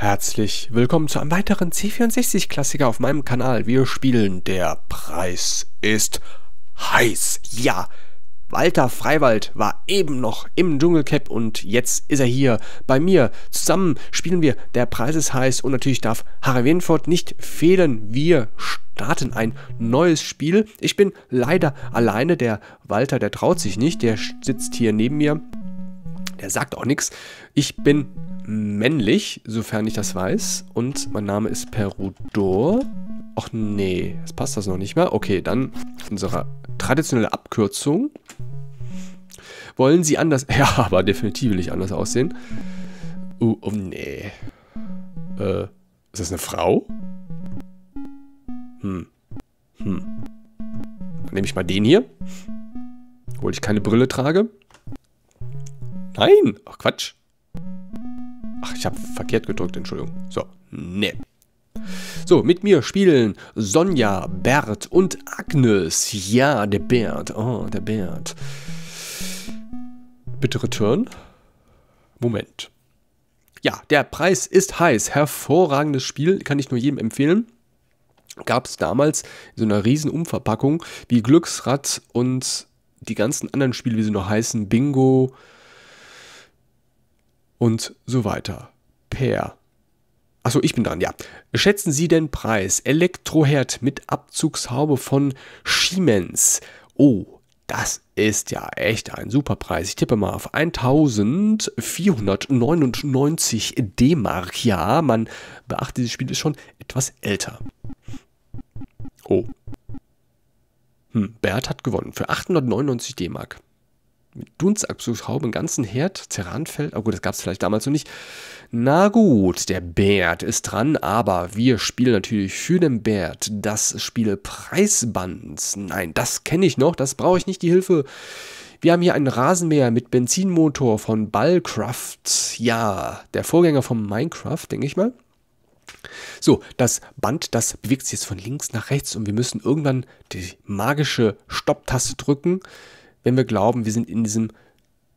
Herzlich willkommen zu einem weiteren C64-Klassiker auf meinem Kanal. Wir spielen Der Preis ist heiß. Ja, Walter Freiwald war eben noch im Dschungelcap und jetzt ist er hier bei mir. Zusammen spielen wir Der Preis ist heiß und natürlich darf Harry Winford nicht fehlen. Wir starten ein neues Spiel. Ich bin leider alleine, der Walter, der traut sich nicht, der sitzt hier neben mir der sagt auch nichts. Ich bin männlich, sofern ich das weiß. Und mein Name ist Perudor. Och nee, jetzt passt das noch nicht mehr. Okay, dann unsere traditionelle Abkürzung. Wollen Sie anders... Ja, aber definitiv will ich anders aussehen. Uh, oh nee. Äh, ist das eine Frau? Hm. Hm. Dann nehme ich mal den hier. Obwohl ich keine Brille trage. Nein! Ach, Quatsch. Ach, ich habe verkehrt gedrückt, Entschuldigung. So, ne. So, mit mir spielen Sonja, Bert und Agnes. Ja, der Bert. Oh, der Bert. Bitte return. Moment. Ja, der Preis ist heiß. Hervorragendes Spiel, kann ich nur jedem empfehlen. Gab es damals in so einer riesen Umverpackung wie Glücksrad und die ganzen anderen Spiele, wie sie noch heißen, Bingo, äh, und so weiter. Per. Achso, ich bin dran, ja. Schätzen Sie den Preis? Elektroherd mit Abzugshaube von Siemens. Oh, das ist ja echt ein super Preis. Ich tippe mal auf 1499 D-Mark. Ja, man beachte, dieses Spiel ist schon etwas älter. Oh. Hm, Bert hat gewonnen für 899 D-Mark mit Dunstabzugshaube ganzen Herd, Terranfeld. Oh gut, das gab es vielleicht damals noch nicht. Na gut, der Bert ist dran, aber wir spielen natürlich für den Bert das Spiel Preisbands. Nein, das kenne ich noch, das brauche ich nicht, die Hilfe. Wir haben hier einen Rasenmäher mit Benzinmotor von Ballcraft. Ja, der Vorgänger von Minecraft, denke ich mal. So, das Band, das bewegt sich jetzt von links nach rechts und wir müssen irgendwann die magische Stopptaste drücken wenn wir glauben, wir sind in diesem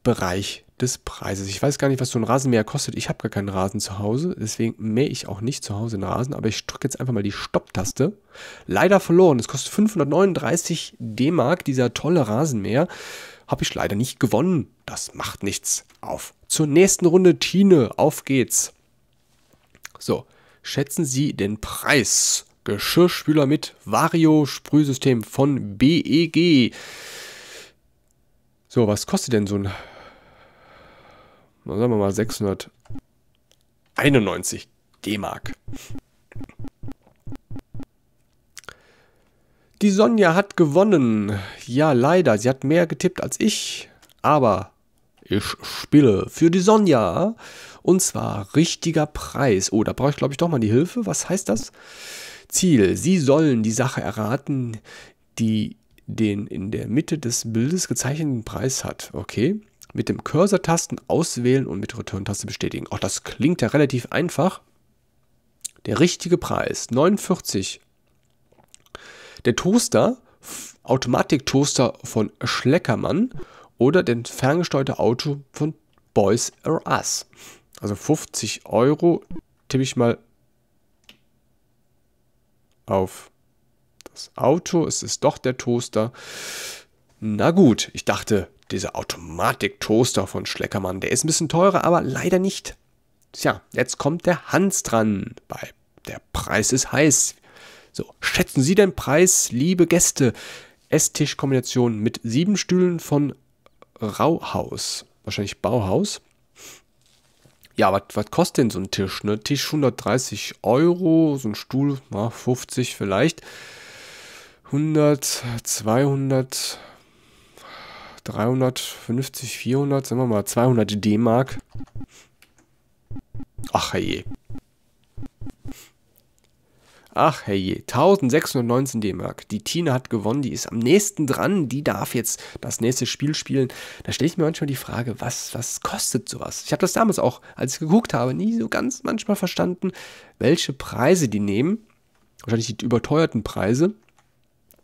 Bereich des Preises. Ich weiß gar nicht, was so ein Rasenmäher kostet. Ich habe gar keinen Rasen zu Hause, deswegen mähe ich auch nicht zu Hause einen Rasen, aber ich drücke jetzt einfach mal die Stopptaste. Leider verloren. Es kostet 539 D-Mark, dieser tolle Rasenmäher. Habe ich leider nicht gewonnen. Das macht nichts. Auf zur nächsten Runde, Tine. Auf geht's. So, schätzen Sie den Preis. Geschirrspüler mit Vario-Sprühsystem von BEG. So, was kostet denn so ein... Sagen wir mal 691 D-Mark. Die Sonja hat gewonnen. Ja, leider. Sie hat mehr getippt als ich. Aber ich spiele für die Sonja. Und zwar richtiger Preis. Oh, da brauche ich, glaube ich, doch mal die Hilfe. Was heißt das? Ziel. Sie sollen die Sache erraten, die den in der Mitte des Bildes gezeichneten Preis hat. Okay. Mit dem Cursor-Tasten auswählen und mit Return-Taste bestätigen. Auch das klingt ja relativ einfach. Der richtige Preis, 49. Der Toaster, Automatik-Toaster von Schleckermann oder der ferngesteuerte Auto von Boys R Us. Also 50 Euro tippe ich mal auf das Auto, es ist doch der Toaster. Na gut, ich dachte, dieser Automatik-Toaster von Schleckermann, der ist ein bisschen teurer, aber leider nicht. Tja, jetzt kommt der Hans dran. weil der Preis ist heiß. So, schätzen Sie den Preis, liebe Gäste. Esstischkombination mit sieben Stühlen von Rauhaus. Wahrscheinlich Bauhaus. Ja, was kostet denn so ein Tisch? Ne? Tisch 130 Euro, so ein Stuhl, na, 50 vielleicht. 100, 200, 350, 400, sagen wir mal 200 D-Mark. Ach herrje. Ach herrje. 1619 D-Mark. Die Tina hat gewonnen, die ist am nächsten dran, die darf jetzt das nächste Spiel spielen. Da stelle ich mir manchmal die Frage, was, was kostet sowas? Ich habe das damals auch, als ich geguckt habe, nie so ganz manchmal verstanden, welche Preise die nehmen. Wahrscheinlich die überteuerten Preise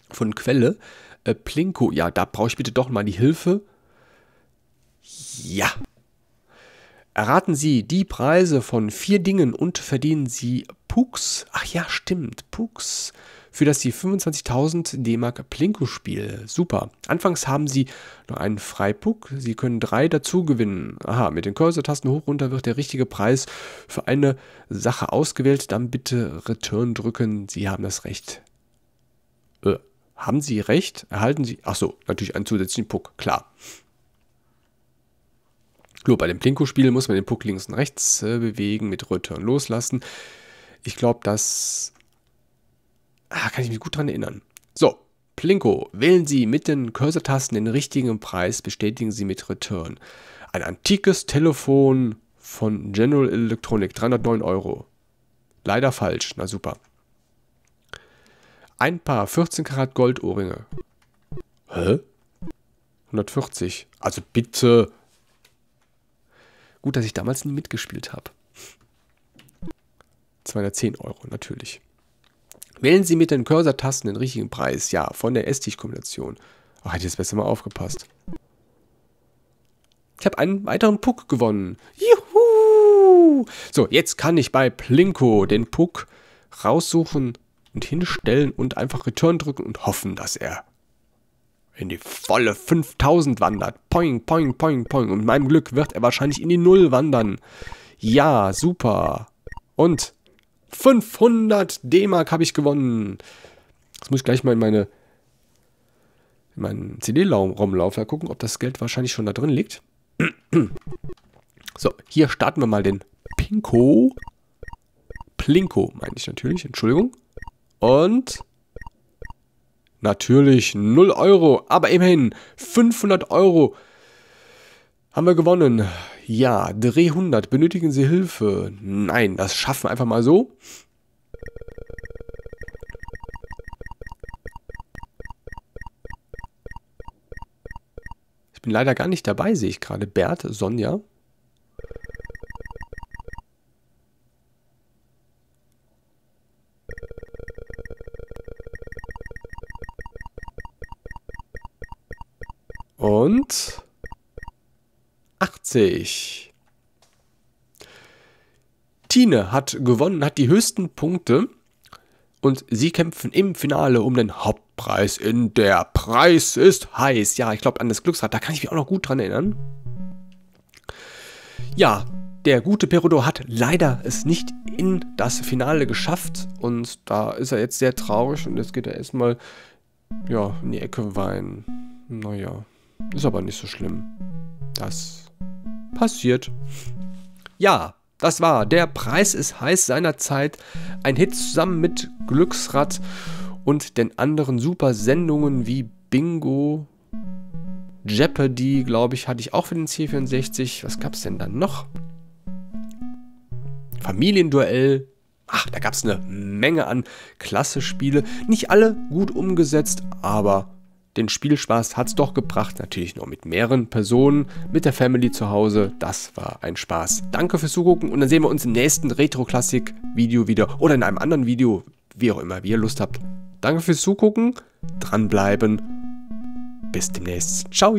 von Quelle. Äh, Plinko, ja, da brauche ich bitte doch mal die Hilfe. Ja. Erraten Sie die Preise von vier Dingen und verdienen Sie Pucks. Ach ja, stimmt, Pucks. Für das Sie 25.000 D-Mark Plinko-Spiel. Super. Anfangs haben Sie noch einen Freipuck. Sie können drei dazu gewinnen. Aha, mit den Cursor-Tasten hoch runter wird der richtige Preis für eine Sache ausgewählt. Dann bitte Return drücken. Sie haben das Recht haben Sie recht? Erhalten Sie. Achso, natürlich einen zusätzlichen Puck, klar. Nur bei dem Plinko-Spiel muss man den Puck links und rechts äh, bewegen, mit Return loslassen. Ich glaube, das ah, kann ich mich gut dran erinnern. So, Plinko, wählen Sie mit den Cursor-Tasten den richtigen Preis, bestätigen Sie mit Return. Ein antikes Telefon von General Electronic, 309 Euro. Leider falsch, na super. Ein Paar 14 Karat Goldohrringe. Hä? 140. Also bitte. Gut, dass ich damals nie mitgespielt habe. 210 Euro, natürlich. Wählen Sie mit den Cursor-Tasten den richtigen Preis. Ja, von der Estich-Kombination. Ach, oh, hätte ich jetzt besser mal aufgepasst. Ich habe einen weiteren Puck gewonnen. Juhu! So, jetzt kann ich bei Plinko den Puck raussuchen und hinstellen und einfach Return drücken und hoffen, dass er in die volle 5000 wandert. Poing, poing, poing, poing. Und meinem Glück wird er wahrscheinlich in die Null wandern. Ja, super. Und 500 D-Mark habe ich gewonnen. Das muss ich gleich mal in meine in meinen CD-Raumlauf gucken, ob das Geld wahrscheinlich schon da drin liegt. So, hier starten wir mal den Pinko. Plinko meine ich natürlich, Entschuldigung. Und natürlich 0 Euro, aber immerhin 500 Euro haben wir gewonnen. Ja, Dreh 100, benötigen Sie Hilfe? Nein, das schaffen wir einfach mal so. Ich bin leider gar nicht dabei, sehe ich gerade. Bert, Sonja. und 80. Tine hat gewonnen, hat die höchsten Punkte und sie kämpfen im Finale um den Hauptpreis in der Preis ist heiß. Ja, ich glaube an das Glücksrad, da kann ich mich auch noch gut dran erinnern. Ja, der gute Perodo hat leider es nicht in das Finale geschafft und da ist er jetzt sehr traurig und jetzt geht er erstmal ja, in die Ecke weinen. Naja. Ist aber nicht so schlimm. Das passiert. Ja, das war Der Preis ist heiß seinerzeit. Ein Hit zusammen mit Glücksrad und den anderen super Sendungen wie Bingo, Jeopardy, glaube ich, hatte ich auch für den C64. Was gab es denn dann noch? Familienduell. Ach, da gab es eine Menge an klasse Spiele. Nicht alle gut umgesetzt, aber den Spielspaß hat es doch gebracht, natürlich nur mit mehreren Personen, mit der Family zu Hause. Das war ein Spaß. Danke fürs Zugucken und dann sehen wir uns im nächsten Retro-Klassik-Video wieder oder in einem anderen Video, wie auch immer, wie ihr Lust habt. Danke fürs Zugucken, dranbleiben. Bis demnächst. Ciao!